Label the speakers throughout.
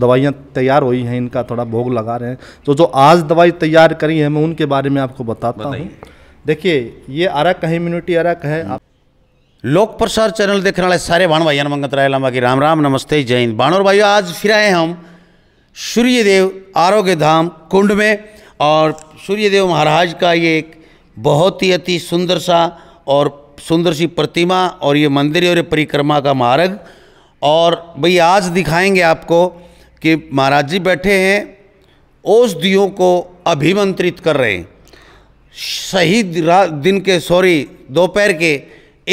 Speaker 1: दवाइयाँ तैयार हुई हैं इनका थोड़ा भोग लगा रहे हैं तो जो आज दवाई तैयार करी है मैं उनके बारे में आपको बताता हूँ देखिए ये अरक है इम्यूनिटी अरक है आप
Speaker 2: लोक प्रसार चैनल देखने वाले सारे भाण भाई मंगत राय लामा की राम राम नमस्ते जय हिंद भाणोर भाई आज फिर आए हम सूर्यदेव आरोग्य धाम कुंड में और सूर्यदेव महाराज का ये एक बहुत ही अति सुंदर सा और सुंदर सी प्रतिमा और ये मंदिर और ये परिक्रमा का मार्ग और भाई आज दिखाएंगे आपको कि महाराज जी बैठे हैं औषधियों को अभिमंत्रित कर रहे हैं सही दिन के सॉरी दोपहर के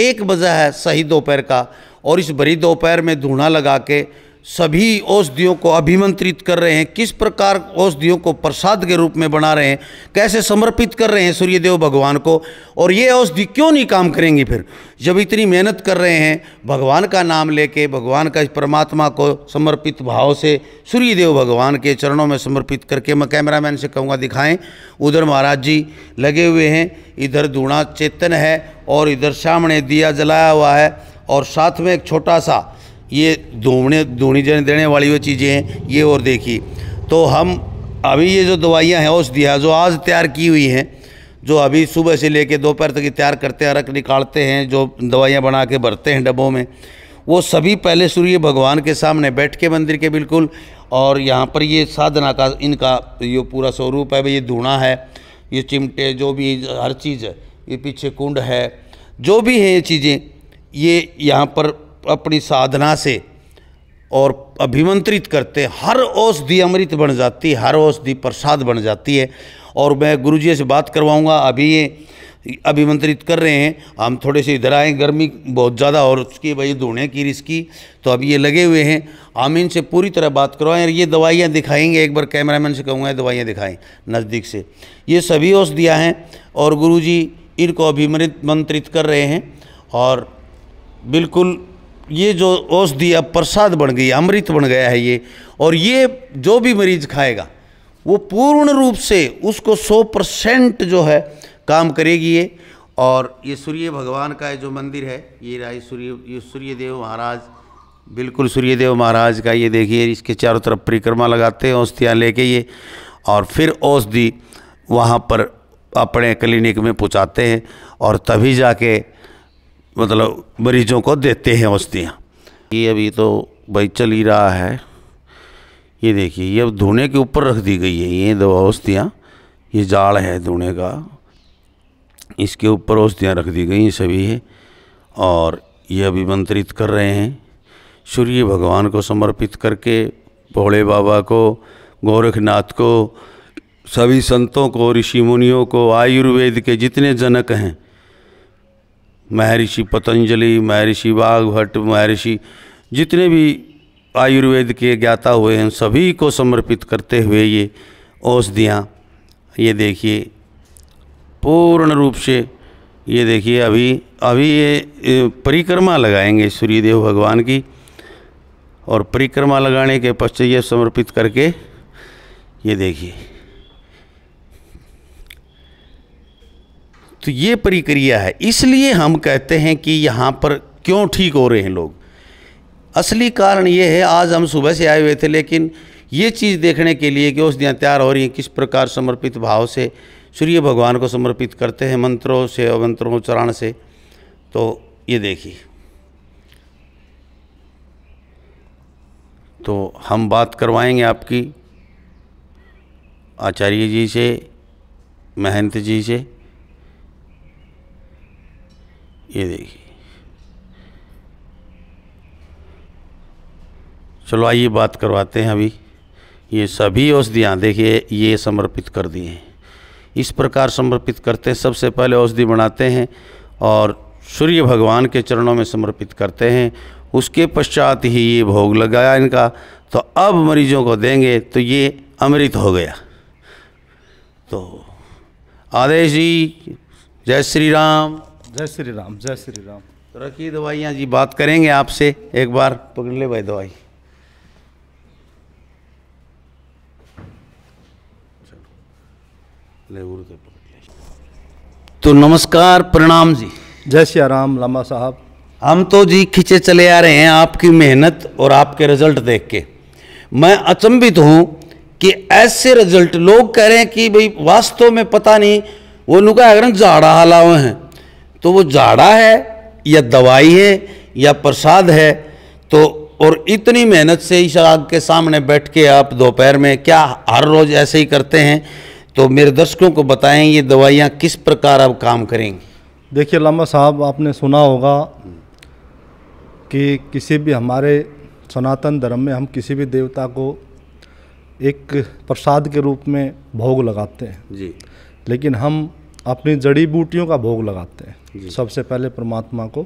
Speaker 2: एक बजा है सही दोपहर का और इस भरी दोपहर में धूणा लगा के सभी औषधियों को अभिमंत्रित कर रहे हैं किस प्रकार औषधियों को प्रसाद के रूप में बना रहे हैं कैसे समर्पित कर रहे हैं सूर्यदेव भगवान को और ये औषधि क्यों नहीं काम करेंगी फिर जब इतनी मेहनत कर रहे हैं भगवान का नाम लेके भगवान का परमात्मा को समर्पित भाव से सूर्यदेव भगवान के चरणों में समर्पित करके मैं कैमरामैन से कहूँगा दिखाएँ उधर महाराज जी लगे हुए हैं इधर दूणा चेतन है और इधर सामने दिया जलाया हुआ है और साथ में एक छोटा सा ये धोने धोनी देने वाली वो चीज़ें हैं ये और देखी तो हम अभी ये जो दवाइयाँ हैं औषधियाँ जो आज तैयार की हुई हैं जो अभी सुबह से लेके दोपहर तक तैयार करते हैं रख निकालते हैं जो दवाइयाँ बना के भरते हैं डब्बों में वो सभी पहले सूर्य भगवान के सामने बैठ के मंदिर के बिल्कुल और यहाँ पर ये साधना का इनका ये पूरा स्वरूप है भाई ये धूणा है ये चिमटे जो भी हर चीज़ है ये पीछे कुंड है जो भी है ये चीज़ें ये यहाँ पर अपनी साधना से और अभिमंत्रित करते हर औषधि अमृत बन जाती है हर औषधि प्रसाद बन जाती है और मैं गुरु जी से बात करवाऊँगा अभी ये अभिमंत्रित कर रहे हैं हम थोड़े से इधर आए गर्मी बहुत ज़्यादा और उसकी भाई धुणे की रिस्की तो अब ये लगे हुए हैं हम इनसे पूरी तरह बात करवाएं और ये दवाइयाँ दिखाएंगे एक बार कैमरामैन से कहूँगा दवाइयाँ दिखाएँ नज़दीक से ये सभी औषधियाँ हैं और गुरु जी इनको अभिमंत्रित कर रहे हैं और बिल्कुल ये जो औषधि अब प्रसाद बन गई अमृत बन गया है ये और ये जो भी मरीज खाएगा वो पूर्ण रूप से उसको 100 परसेंट जो है काम करेगी ये और ये सूर्य भगवान का जो मंदिर है ये राय सूर्य ये सूर्यदेव महाराज बिल्कुल सूर्यदेव महाराज का ये देखिए इसके चारों तरफ परिक्रमा लगाते हैं औषधियाँ लेके ये और फिर औषधि वहाँ पर अपने क्लिनिक में पहुँचाते हैं और तभी जाके मतलब मरीजों को देते हैं औषधियाँ ये अभी तो भाई चल ही रहा है ये देखिए ये अब धुने के ऊपर रख दी गई है ये दवा औषधियाँ ये जाल है धुने का इसके ऊपर औषधियाँ रख दी गई हैं सभी है और ये अभिमंत्रित कर रहे हैं सूर्य भगवान को समर्पित करके भोले बाबा को गोरखनाथ को सभी संतों को ऋषि मुनियों को आयुर्वेद के जितने जनक हैं महर्षि पतंजलि महर्षि बाघ भट्ट महर्षि जितने भी आयुर्वेद के ज्ञाता हुए हैं सभी को समर्पित करते हुए ये औषधियाँ ये देखिए पूर्ण रूप से ये देखिए अभी अभी ये परिक्रमा लगाएंगे सूर्यदेव भगवान की और परिक्रमा लगाने के पश्चात ये समर्पित करके ये देखिए तो ये प्रक्रिया है इसलिए हम कहते हैं कि यहाँ पर क्यों ठीक हो रहे हैं लोग असली कारण ये है आज हम सुबह से आए हुए थे लेकिन ये चीज़ देखने के लिए कि औषधियाँ तैयार हो रही हैं किस प्रकार समर्पित भाव से सूर्य भगवान को समर्पित करते हैं मंत्रों से अवंत्रोच्चारण से तो ये देखिए तो हम बात करवाएंगे आपकी आचार्य जी से महंत जी से ये देखिए चलो आइए बात करवाते हैं अभी ये सभी औषधियाँ देखिए ये समर्पित कर दिए हैं इस प्रकार समर्पित करते हैं सबसे पहले औषधि बनाते हैं और सूर्य भगवान के चरणों में समर्पित करते हैं उसके पश्चात ही ये भोग लगाया इनका तो अब मरीजों को देंगे तो ये अमृत हो गया तो आदेश जी जय श्री राम
Speaker 1: जय श्री राम जय श्री राम तो रखिए
Speaker 2: दवाइयाँ जी बात करेंगे आपसे एक बार पकड़ ले भाई दवाई
Speaker 1: तो नमस्कार प्रणाम जी जय श्री राम लामा साहब
Speaker 2: हम तो जी खींचे चले आ रहे हैं आपकी मेहनत और आपके रिजल्ट देख के मैं अचंभित हूँ कि ऐसे रिजल्ट लोग कह रहे हैं कि भाई वास्तव में पता नहीं वो नुका अगर झाड़ा हाला हुए हैं तो वो झाड़ा है या दवाई है या प्रसाद है तो और इतनी मेहनत से इस आग के सामने बैठ के आप दोपहर में क्या हर रोज़ ऐसे ही करते हैं तो मेरे दर्शकों को बताएं ये दवाइयाँ किस प्रकार अब काम करेंगी
Speaker 1: देखिए लामा साहब आपने सुना होगा कि किसी भी हमारे सनातन धर्म में हम किसी भी देवता को एक प्रसाद के रूप में भोग लगाते हैं जी लेकिन हम अपनी जड़ी बूटियों का भोग लगाते हैं सबसे पहले परमात्मा को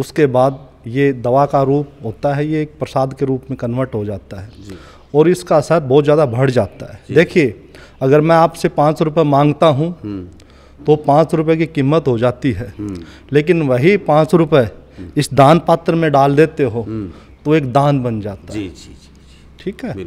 Speaker 1: उसके बाद ये दवा का रूप होता है ये एक प्रसाद के रूप में कन्वर्ट हो जाता है और इसका असर बहुत ज़्यादा बढ़ जाता है देखिए अगर मैं आपसे पाँच रुपये मांगता हूँ हम्म। तो पाँच रुपये की कीमत हो जाती है हम्म। लेकिन वही पाँच रुपये हम्म। इस दान पात्र में डाल देते हो तो एक दान बन जाता है ठीक है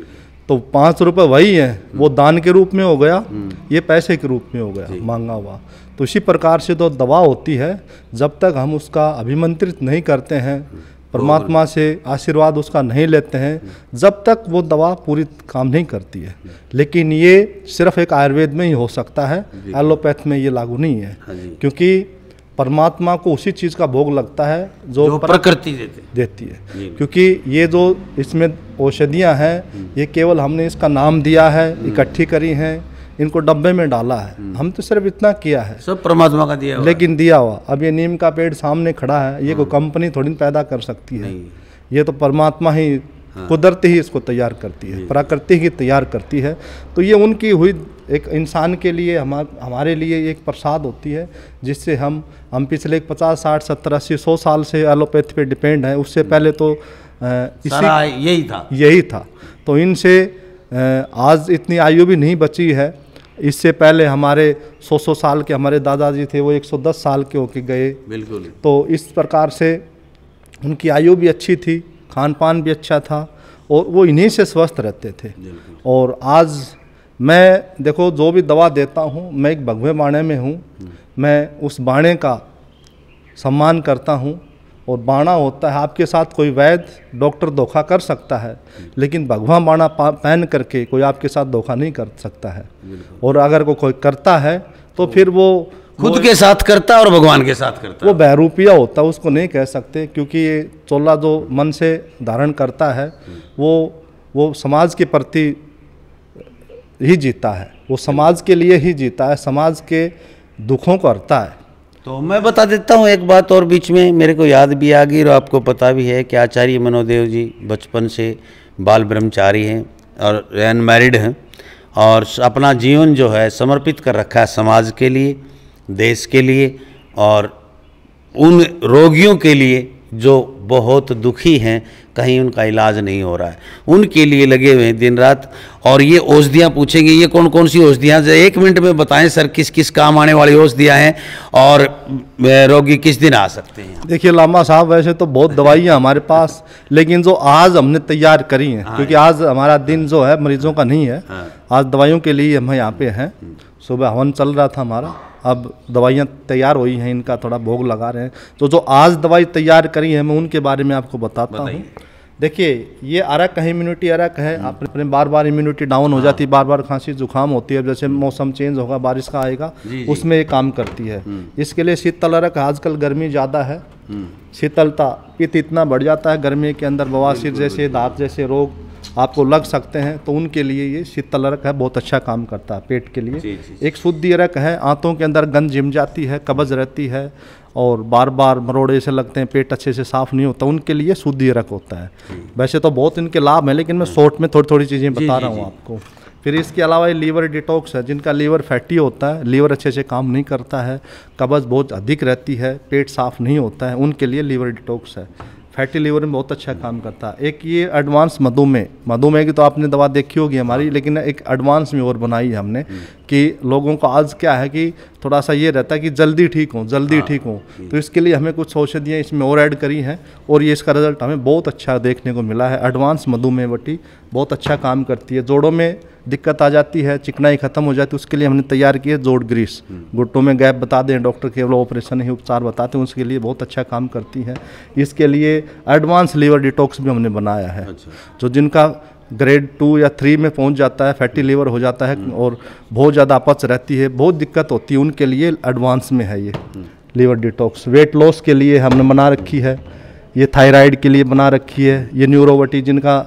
Speaker 1: तो पाँच रुपये वही है हम्म। वो दान के रूप में हो गया हम्म। ये पैसे के रूप में हो गया मांगा हुआ तो इसी प्रकार से तो दवा होती है जब तक हम उसका अभिमंत्रित नहीं करते हैं हम्म। परमात्मा से आशीर्वाद उसका नहीं लेते हैं जब तक वो दवा पूरी काम नहीं करती है लेकिन ये सिर्फ एक आयुर्वेद में ही हो सकता है एलोपैथ में ये लागू नहीं है हाँ क्योंकि परमात्मा को उसी चीज़ का भोग लगता है जो, जो प्रकृति देती देती है क्योंकि ये जो इसमें औषधियाँ हैं हम्म। ये केवल हमने इसका नाम दिया है हम्म। इकट्ठी करी हैं इनको डब्बे में डाला है हम्म। हम तो सिर्फ इतना किया है सब परमात्मा का दिया हुआ लेकिन दिया हुआ अब ये नीम का पेड़ सामने खड़ा है ये कोई कंपनी थोड़ी पैदा कर सकती है ये तो परमात्मा ही हाँ। कुदरत ही इसको तैयार करती है प्रकृति ही तैयार करती है तो ये उनकी हुई एक इंसान के लिए हमार हमारे लिए एक प्रसाद होती है जिससे हम हम पिछले पचास साठ सत्तर अस्सी सौ साल से एलोपैथी पे डिपेंड हैं उससे पहले तो सारा यही था यही था तो इनसे आज इतनी आयु भी नहीं बची है इससे पहले हमारे 100-100 साल के हमारे दादाजी थे वो 110 साल के होके गए बिल्कुल तो इस प्रकार से उनकी आयु भी अच्छी थी खान पान भी अच्छा था और वो इन्हीं से स्वस्थ रहते थे और आज मैं देखो जो भी दवा देता हूँ मैं एक भगवे बाणे में हूँ हम्म। मैं उस बाणे का सम्मान करता हूँ और बाणा होता है आपके साथ कोई वैद्य डॉक्टर धोखा कर सकता है हम्म। लेकिन भगवा बाणा पहन करके कोई आपके साथ धोखा नहीं कर सकता है और अगर को कोई करता है तो, तो फिर वो खुद के साथ करता और भगवान के साथ करता वो बहरूपिया होता है उसको नहीं कह सकते क्योंकि ये चोला जो मन से धारण करता है वो वो समाज के प्रति ही जीता है वो समाज के लिए ही जीता है समाज के दुखों को हरता है तो मैं बता देता हूँ एक बात और बीच में मेरे को याद भी आ
Speaker 2: गई और आपको पता भी है कि आचार्य मनोदेव जी बचपन से बाल ब्रह्मचारी हैं और अनमेरिड हैं और अपना जीवन जो है समर्पित कर रखा है समाज के लिए देश के लिए और उन रोगियों के लिए जो बहुत दुखी हैं कहीं उनका इलाज नहीं हो रहा है उनके लिए लगे हुए हैं दिन रात और ये औषधियाँ पूछेंगे ये कौन कौन सी औषधियाँ एक मिनट में बताएं सर किस किस काम
Speaker 1: आने वाली औषधियाँ हैं और रोगी किस दिन आ सकते हैं देखिए लामा साहब वैसे तो बहुत दवाइयाँ हमारे पास लेकिन जो आज हमने तैयार करी हैं हाँ, क्योंकि आज हमारा दिन हाँ। जो है मरीजों का नहीं है हाँ। आज दवाइयों के लिए हम यहाँ पे हैं हम्म। सुबह हवन चल रहा था हमारा अब दवाइयाँ तैयार हुई हैं इनका थोड़ा भोग लगा रहे हैं तो जो आज दवाई तैयार करी है मैं उनके बारे में आपको बताता हूँ देखिए ये अरक है इम्यूनिटी अरक है अपने हम्म। बार बार इम्यूनिटी डाउन हो हाँ। जाती है बार बार खांसी जुकाम होती है जैसे हम्म। मौसम चेंज होगा बारिश का आएगा उसमें ये काम करती है हम्म। इसके लिए शीतल अरक आजकल गर्मी ज़्यादा है शीतलता पित्त इतना बढ़ जाता है गर्मी के अंदर बवासीर जैसे दाँत जैसे रोग आपको लग सकते हैं तो उनके लिए ये शीतलरक है बहुत अच्छा काम करता है पेट के लिए जी, जी, एक शुद्धि रक है आंतों के अंदर गंद जिम जाती है कब्ज रहती है और बार बार मरोड़े से लगते हैं पेट अच्छे से साफ नहीं होता उनके लिए शुद्धि रक होता है वैसे तो बहुत इनके लाभ हैं लेकिन मैं शॉर्ट में थोड़ी थोड़ी चीज़ें बता रहा हूँ आपको फिर इसके अलावा ये लीवर डिटॉक्स है जिनका लीवर फैटी होता है लीवर अच्छे से काम नहीं करता है कब्ज़ बहुत अधिक रहती है पेट साफ नहीं होता है उनके लिए लीवर डिटॉक्स है फैटी लीवर में बहुत अच्छा काम करता है एक ये एडवांस मधुमेह मधुमेह की तो आपने दवा देखी होगी हमारी हाँ। लेकिन एक एडवांस में और बनाई है हमने हम्म। कि लोगों को आज क्या है कि थोड़ा सा ये रहता है कि जल्दी ठीक हो जल्दी हाँ। ठीक हो हम्म। तो इसके लिए हमें कुछ औषधियाँ इसमें और ऐड करी हैं और ये इसका रिजल्ट हमें बहुत अच्छा देखने को मिला है एडवांस मधुमेह वटी बहुत अच्छा काम करती है जोड़ों में दिक्कत आ जाती है चिकनाई ख़त्म हो जाती है उसके लिए हमने तैयार किए जोड़ ग्रीस घुटों में गैप बता दें डॉक्टर केवल ऑपरेशन ही उपचार बताते हैं उसके लिए बहुत अच्छा काम करती है इसके लिए एडवांस लीवर डिटॉक्स भी हमने बनाया है अच्छा। जो जिनका ग्रेड टू या थ्री में पहुंच जाता है फैटी लीवर हो जाता है हम्म। और बहुत ज़्यादा अपच रहती है बहुत दिक्कत होती है उनके लिए एडवांस में है ये हम्म। लीवर डिटॉक्स वेट लॉस के लिए हमने बना रखी है ये थायराइड के लिए बना रखी है ये न्यूरोवटी जिनका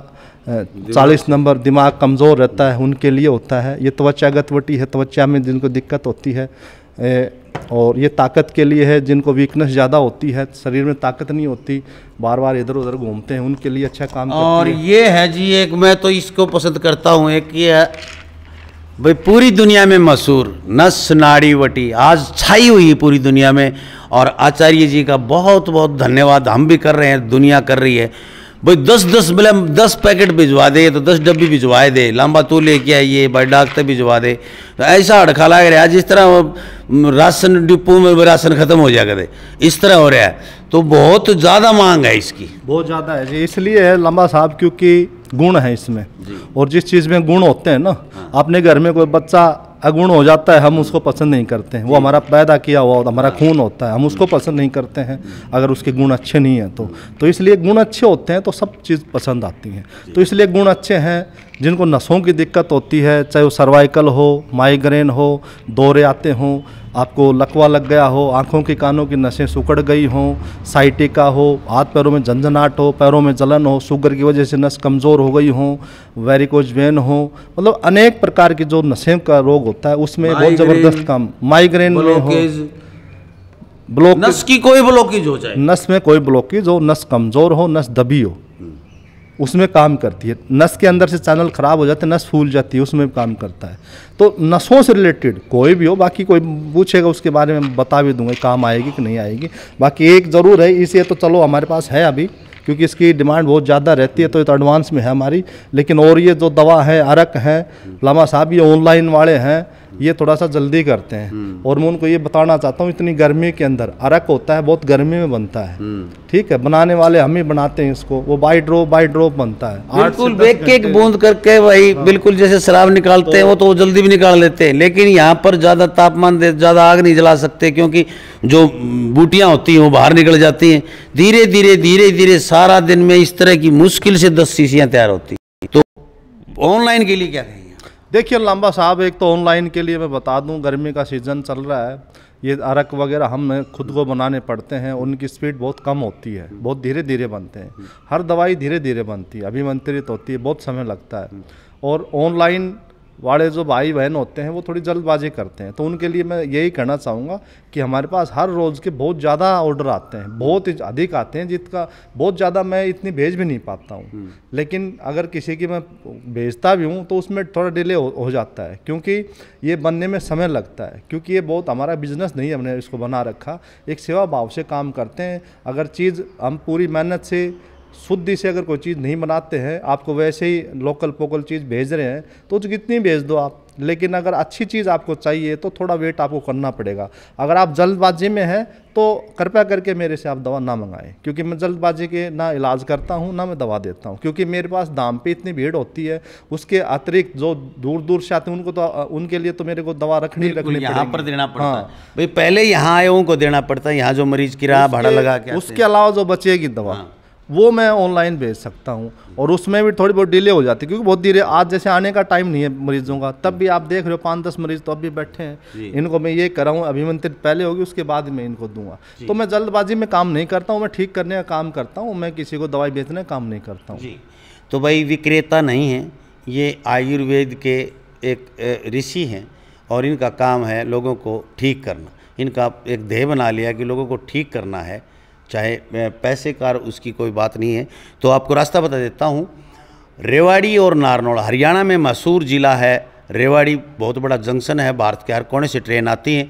Speaker 1: चालीस नंबर दिमाग कमज़ोर रहता है उनके लिए होता है ये त्वचा गतवटी है त्वचा में जिनको दिक्कत होती है ए, और ये ताकत के लिए है जिनको वीकनेस ज़्यादा होती है शरीर में ताकत नहीं होती बार बार इधर उधर घूमते हैं उनके लिए अच्छा काम और
Speaker 2: ये है जी एक मैं तो इसको पसंद करता हूँ एक ये है भाई पूरी दुनिया में मशहूर नस नाड़ी वटी आज छाई हुई है पूरी दुनिया में और आचार्य जी का बहुत बहुत धन्यवाद हम भी कर रहे हैं दुनिया कर रही है भाई दस दस बिला मतलब दस पैकेट भिजवा दे तो दस डब्बी भिजवाए दे लंबा तो लेके आइए भाई डाकते भिजवा दे तो ऐसा अड़खा लग रहा है जिस तरह राशन डिपो में राशन ख़त्म हो जाएगा इस तरह हो रहा है तो बहुत ज़्यादा मांग
Speaker 1: है इसकी बहुत ज़्यादा है जी इसलिए है लंबा साहब क्योंकि गुण है इसमें और जिस चीज़ में गुण होते हैं ना हाँ। अपने घर में कोई बच्चा अगुण हो जाता है हम उसको पसंद नहीं करते हैं वो हमारा पैदा किया हुआ होता हमारा खून होता है हम उसको पसंद नहीं करते हैं अगर उसके गुण अच्छे नहीं हैं तो तो इसलिए गुण अच्छे होते हैं तो सब चीज़ पसंद आती हैं तो इसलिए गुण अच्छे हैं जिनको नसों की दिक्कत होती है चाहे वो सर्वाइकल हो माइग्रेन हो दौरे आते हों आपको लकवा लग गया हो आँखों के कानों की नशें सुकड़ गई हों साइटिका हो हाथ पैरों में झंझनाट हो पैरों में जलन हो शुगर की वजह से नस कमज़ोर हो गई हो वेरिकोज वेन हो मतलब अनेक प्रकार की जो नशें का रोग होता है उसमें बहुत ज़बरदस्त काम माइग्रेन में हो
Speaker 2: ब्लॉक नस की कोई ब्लॉकेज हो जाए
Speaker 1: नस में कोई ब्लॉकेज हो नस कमज़ोर हो नस दबी हो उसमें काम करती है नस के अंदर से चैनल ख़राब हो जाते हैं नस फूल जाती है उसमें काम करता है तो नसों से रिलेटेड कोई भी हो बाकी कोई पूछेगा उसके बारे में बता भी दूंगा काम आएगी कि नहीं आएगी बाकी एक ज़रूर है इसे तो चलो हमारे पास है अभी क्योंकि इसकी डिमांड बहुत ज़्यादा रहती है तो ये तो एडवांस में है हमारी लेकिन और ये जो दवा है अरक है लामा साहब ये ऑनलाइन वाले हैं ये थोड़ा सा जल्दी करते हैं हम्म। और मैं उनको ये बताना चाहता हूँ इतनी गर्मी के अंदर अरक होता है बहुत गर्मी में बनता है हम्म। ठीक है बनाने वाले हम ही बनाते हैं इसको वो बाई ड्रोप बाई ड्रोप बनता है बिल्कुल बेग के बूंद करके वही
Speaker 2: हाँ। बिल्कुल जैसे शराब निकालते हैं वो तो जल्दी भी निकाल लेते हैं लेकिन यहाँ पर ज़्यादा तापमान ज़्यादा आग नहीं जला सकते क्योंकि जो बूटियाँ होती हैं वो बाहर निकल जाती हैं धीरे धीरे धीरे धीरे सारा दिन में इस तरह की मुश्किल से दस शीशियाँ तैयार होती हैं तो
Speaker 1: ऑनलाइन के लिए क्या कहेंगे देखिए लंबा साहब एक तो ऑनलाइन के लिए मैं बता दूं गर्मी का सीज़न चल रहा है ये अरक वगैरह हम खुद को बनाने पड़ते हैं उनकी स्पीड बहुत कम होती है बहुत धीरे धीरे बनते हैं हर दवाई धीरे धीरे बनती है अभिमंत्रित होती है बहुत समय लगता है और ऑनलाइन वाले जो भाई बहन होते हैं वो थोड़ी जल्दबाजी करते हैं तो उनके लिए मैं यही कहना चाहूँगा कि हमारे पास हर रोज़ के बहुत ज़्यादा ऑर्डर आते हैं बहुत अधिक आते हैं जिसका बहुत ज़्यादा मैं इतनी भेज भी नहीं पाता हूँ हम्म। लेकिन अगर किसी की मैं भेजता भी हूँ तो उसमें थोड़ा डिले हो, हो जाता है क्योंकि ये बनने में समय लगता है क्योंकि ये बहुत हमारा बिजनेस नहीं है हमने इसको बना रखा एक सेवा भाव से काम करते हैं अगर चीज़ हम पूरी मेहनत से शुद्ध से अगर कोई चीज़ नहीं बनाते हैं आपको वैसे ही लोकल पोकल चीज़ भेज रहे हैं तो कितनी भेज दो आप लेकिन अगर अच्छी चीज़ आपको चाहिए तो थोड़ा वेट आपको करना पड़ेगा अगर आप जल्दबाजी में हैं तो कृपया करके मेरे से आप दवा ना मंगाएं क्योंकि मैं जल्दबाजी के ना इलाज करता हूं ना मैं दवा देता हूं क्योंकि मेरे पास दाम पे इतनी भीड़ होती है उसके अतिरिक्त जो दूर दूर से आते हैं उनको तो उनके लिए तो मेरे को दवा रखनी रखनी यहाँ पर देना पड़ता हाँ।
Speaker 2: भाई पहले यहाँ आए उनको देना पड़ता है यहाँ जो मरीज किराया भाड़ा लगा के उसके
Speaker 1: अलावा जो बचेगी दवा हाँ। वो मैं ऑनलाइन भेज सकता हूँ और उसमें भी थोड़ी बहुत डिले हो जाती है क्योंकि बहुत धीरे आज जैसे आने का टाइम नहीं है मरीजों का तब भी आप देख रहे हो पाँच दस मरीज तो अब भी बैठे हैं इनको मैं ये कराऊँ अभिमंत्रित पहले होगी उसके बाद मैं इनको दूंगा तो मैं जल्दबाजी में काम नहीं करता हूँ मैं ठीक करने का काम करता हूँ मैं किसी को दवाई बेचने का काम नहीं करता हूँ तो भाई
Speaker 2: विक्रेता नहीं है ये आयुर्वेद के एक ऋषि हैं और इनका काम है लोगों को ठीक करना इनका एक ध्येय बना लिया कि लोगों को ठीक करना है चाहे पैसे कार उसकी कोई बात नहीं है तो आपको रास्ता बता देता हूँ रेवाड़ी और नारनौड़ हरियाणा में मशहूर ज़िला है रेवाड़ी बहुत बड़ा जंक्शन है भारत के हर कोने से ट्रेन आती है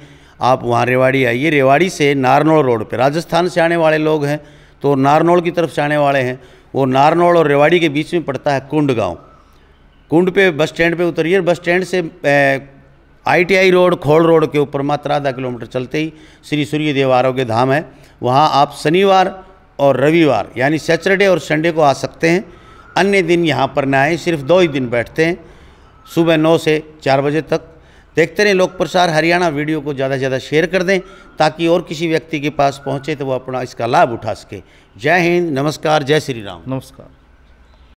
Speaker 2: आप वहाँ रेवाड़ी आइए रेवाड़ी से नारनौड़ रोड पर राजस्थान से आने वाले लोग हैं तो नारनौड़ की तरफ से आने वाले हैं वो नारनौल और रेवाड़ी के बीच में पड़ता है कुंड गाँव कुंड पे बस स्टैंड पे उतरिए बस स्टैंड से आईटीआई रोड खोल रोड के ऊपर मात्र आधा किलोमीटर चलते ही श्री सूर्यदेव आरोग्य धाम है वहाँ आप शनिवार और रविवार यानी सैटरडे और संडे को आ सकते हैं अन्य दिन यहाँ पर ना आए सिर्फ दो ही दिन बैठते हैं सुबह नौ से चार बजे तक देखते रहें लोक प्रसार हरियाणा वीडियो को ज़्यादा से ज़्यादा शेयर कर दें ताकि और किसी व्यक्ति के पास पहुँचे तो वो अपना इसका लाभ उठा सके जय हिंद नमस्कार जय श्री राम नमस्कार